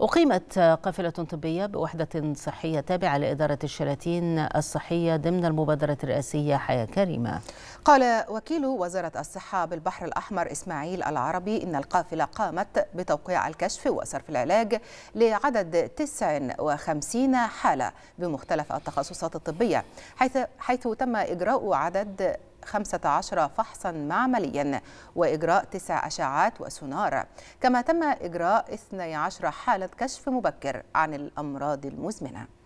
أقيمت قافلة طبية بوحدة صحية تابعة لإدارة الشلاتين الصحية ضمن المبادرة الرئاسية حياة كريمة قال وكيل وزارة الصحة بالبحر الأحمر إسماعيل العربي إن القافلة قامت بتوقيع الكشف وصرف العلاج لعدد 59 حالة بمختلف التخصصات الطبية حيث, حيث تم إجراء عدد 15 فحصا معمليا وإجراء 9 أشعات وسونار كما تم إجراء 12 حالة كشف مبكر عن الأمراض المزمنة